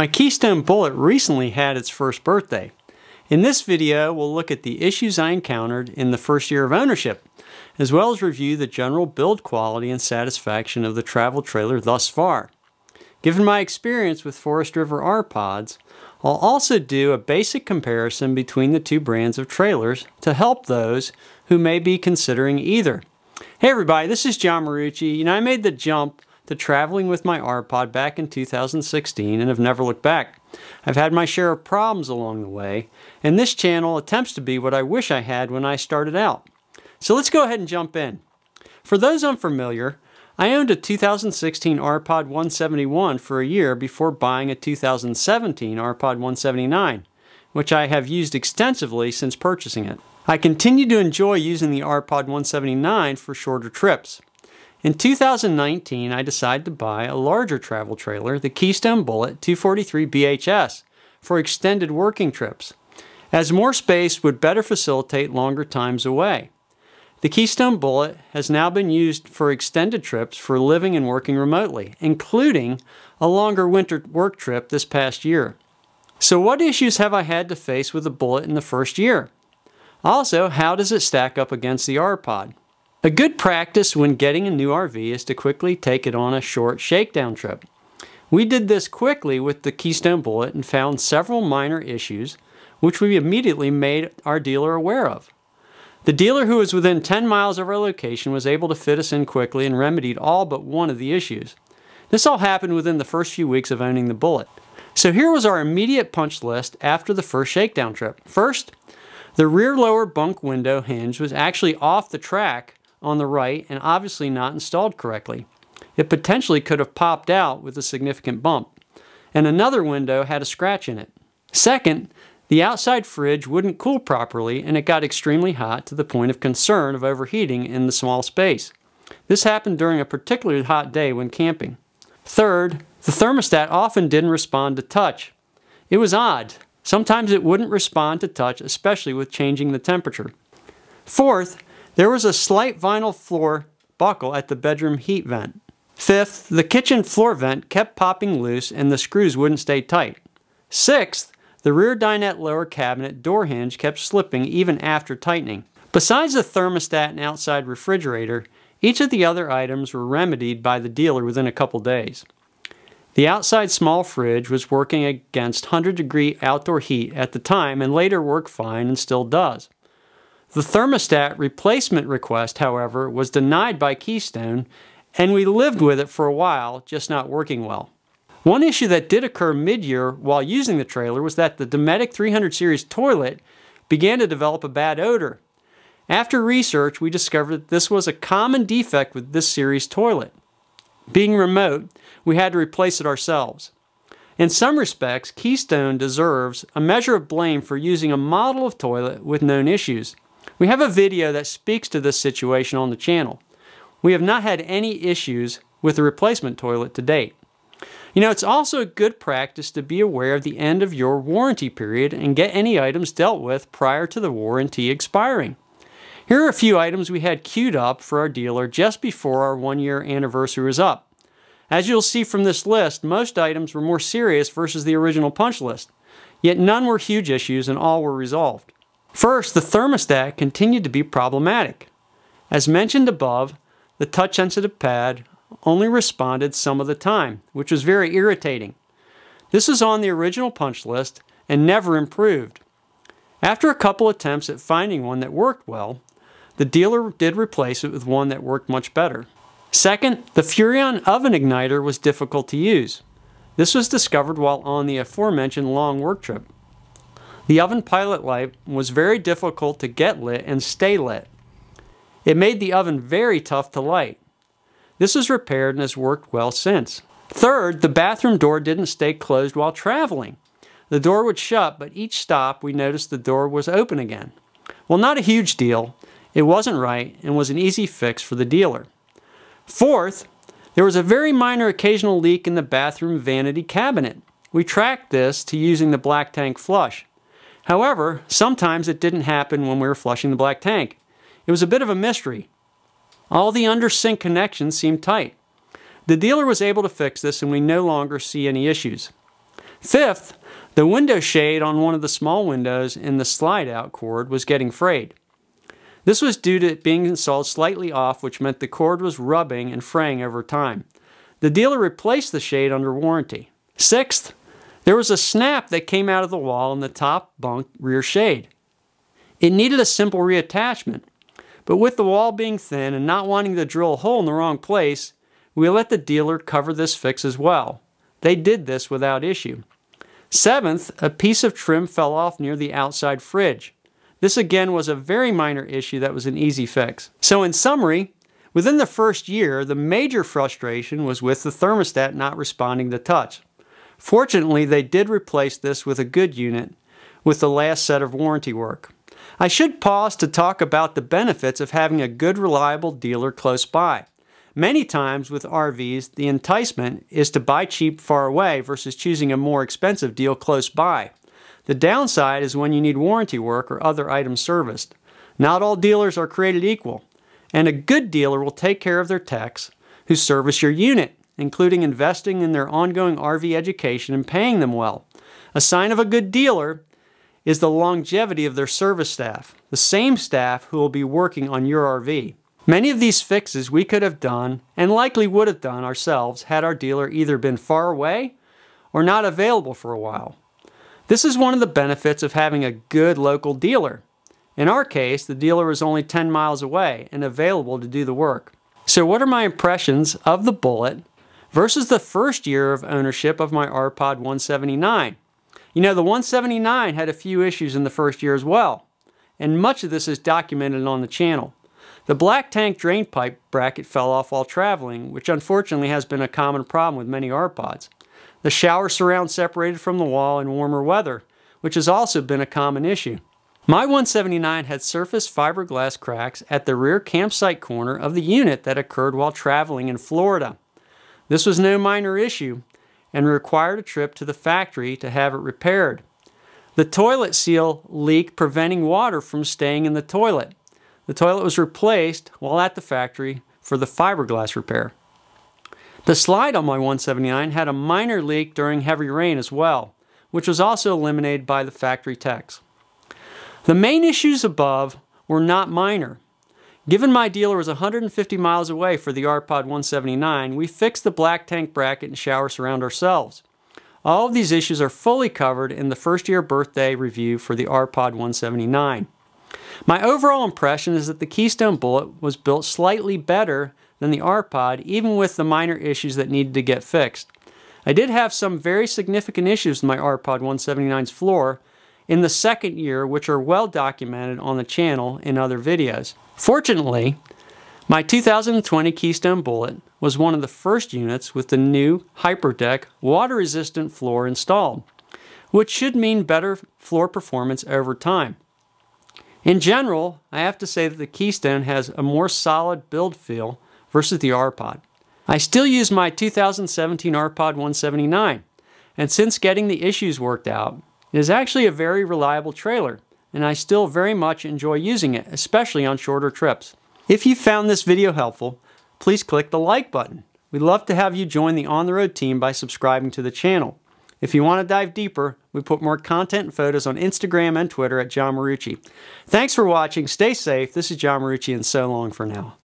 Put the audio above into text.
My Keystone Bullet recently had its first birthday. In this video, we'll look at the issues I encountered in the first year of ownership, as well as review the general build quality and satisfaction of the travel trailer thus far. Given my experience with Forest River R-Pods, I'll also do a basic comparison between the two brands of trailers to help those who may be considering either. Hey everybody, this is John Marucci, and I made the jump to traveling with my r back in 2016 and have never looked back. I've had my share of problems along the way, and this channel attempts to be what I wish I had when I started out. So let's go ahead and jump in. For those unfamiliar, I owned a 2016 r 171 for a year before buying a 2017 r 179, which I have used extensively since purchasing it. I continue to enjoy using the r 179 for shorter trips. In 2019, I decided to buy a larger travel trailer, the Keystone Bullet 243 BHS, for extended working trips, as more space would better facilitate longer times away. The Keystone Bullet has now been used for extended trips for living and working remotely, including a longer winter work trip this past year. So what issues have I had to face with the Bullet in the first year? Also, how does it stack up against the R-Pod? A good practice when getting a new RV is to quickly take it on a short shakedown trip. We did this quickly with the Keystone Bullet and found several minor issues, which we immediately made our dealer aware of. The dealer who was within 10 miles of our location was able to fit us in quickly and remedied all but one of the issues. This all happened within the first few weeks of owning the Bullet. So here was our immediate punch list after the first shakedown trip. First, the rear lower bunk window hinge was actually off the track on the right and obviously not installed correctly. It potentially could have popped out with a significant bump. And another window had a scratch in it. Second, the outside fridge wouldn't cool properly and it got extremely hot to the point of concern of overheating in the small space. This happened during a particularly hot day when camping. Third, the thermostat often didn't respond to touch. It was odd. Sometimes it wouldn't respond to touch, especially with changing the temperature. Fourth, there was a slight vinyl floor buckle at the bedroom heat vent. Fifth, the kitchen floor vent kept popping loose and the screws wouldn't stay tight. Sixth, the rear dinette lower cabinet door hinge kept slipping even after tightening. Besides the thermostat and outside refrigerator, each of the other items were remedied by the dealer within a couple days. The outside small fridge was working against 100 degree outdoor heat at the time and later worked fine and still does. The thermostat replacement request, however, was denied by Keystone, and we lived with it for a while, just not working well. One issue that did occur mid-year while using the trailer was that the Dometic 300 series toilet began to develop a bad odor. After research, we discovered that this was a common defect with this series toilet. Being remote, we had to replace it ourselves. In some respects, Keystone deserves a measure of blame for using a model of toilet with known issues. We have a video that speaks to this situation on the channel. We have not had any issues with the replacement toilet to date. You know, it's also a good practice to be aware of the end of your warranty period and get any items dealt with prior to the warranty expiring. Here are a few items we had queued up for our dealer just before our one year anniversary was up. As you'll see from this list, most items were more serious versus the original punch list, yet none were huge issues and all were resolved. First, the thermostat continued to be problematic. As mentioned above, the touch-sensitive pad only responded some of the time, which was very irritating. This was on the original punch list and never improved. After a couple attempts at finding one that worked well, the dealer did replace it with one that worked much better. Second, the Furion oven igniter was difficult to use. This was discovered while on the aforementioned long work trip. The oven pilot light was very difficult to get lit and stay lit. It made the oven very tough to light. This was repaired and has worked well since. Third, the bathroom door didn't stay closed while traveling. The door would shut, but each stop we noticed the door was open again. Well, not a huge deal. It wasn't right and was an easy fix for the dealer. Fourth, there was a very minor occasional leak in the bathroom vanity cabinet. We tracked this to using the black tank flush. However, sometimes it didn't happen when we were flushing the black tank. It was a bit of a mystery. All the under-sink connections seemed tight. The dealer was able to fix this and we no longer see any issues. Fifth, the window shade on one of the small windows in the slide-out cord was getting frayed. This was due to it being installed slightly off, which meant the cord was rubbing and fraying over time. The dealer replaced the shade under warranty. Sixth, there was a snap that came out of the wall in the top bunk rear shade. It needed a simple reattachment, but with the wall being thin and not wanting to drill a hole in the wrong place, we let the dealer cover this fix as well. They did this without issue. Seventh, a piece of trim fell off near the outside fridge. This again was a very minor issue that was an easy fix. So in summary, within the first year, the major frustration was with the thermostat not responding to touch. Fortunately, they did replace this with a good unit with the last set of warranty work. I should pause to talk about the benefits of having a good, reliable dealer close by. Many times with RVs, the enticement is to buy cheap far away versus choosing a more expensive deal close by. The downside is when you need warranty work or other items serviced. Not all dealers are created equal, and a good dealer will take care of their techs who service your unit including investing in their ongoing RV education and paying them well. A sign of a good dealer is the longevity of their service staff, the same staff who will be working on your RV. Many of these fixes we could have done and likely would have done ourselves had our dealer either been far away or not available for a while. This is one of the benefits of having a good local dealer. In our case, the dealer was only 10 miles away and available to do the work. So what are my impressions of the Bullet versus the first year of ownership of my RPod 179. You know, the 179 had a few issues in the first year as well, and much of this is documented on the channel. The black tank drain pipe bracket fell off while traveling, which unfortunately has been a common problem with many RPods. The shower surround separated from the wall in warmer weather, which has also been a common issue. My 179 had surface fiberglass cracks at the rear campsite corner of the unit that occurred while traveling in Florida. This was no minor issue and required a trip to the factory to have it repaired. The toilet seal leaked, preventing water from staying in the toilet. The toilet was replaced while at the factory for the fiberglass repair. The slide on my 179 had a minor leak during heavy rain as well, which was also eliminated by the factory techs. The main issues above were not minor, Given my dealer was 150 miles away for the RPod 179, we fixed the black tank bracket and shower surround ourselves. All of these issues are fully covered in the first year birthday review for the RPod 179. My overall impression is that the Keystone Bullet was built slightly better than the RPod, even with the minor issues that needed to get fixed. I did have some very significant issues with my RPod 179's floor, in the second year, which are well documented on the channel in other videos. Fortunately, my 2020 Keystone Bullet was one of the first units with the new HyperDeck water-resistant floor installed, which should mean better floor performance over time. In general, I have to say that the Keystone has a more solid build feel versus the R-Pod. I still use my 2017 R-Pod 179, and since getting the issues worked out, it is actually a very reliable trailer, and I still very much enjoy using it, especially on shorter trips. If you found this video helpful, please click the like button. We'd love to have you join the On The Road team by subscribing to the channel. If you want to dive deeper, we put more content and photos on Instagram and Twitter at John Marucci. Thanks for watching. Stay safe. This is John Marucci and so long for now.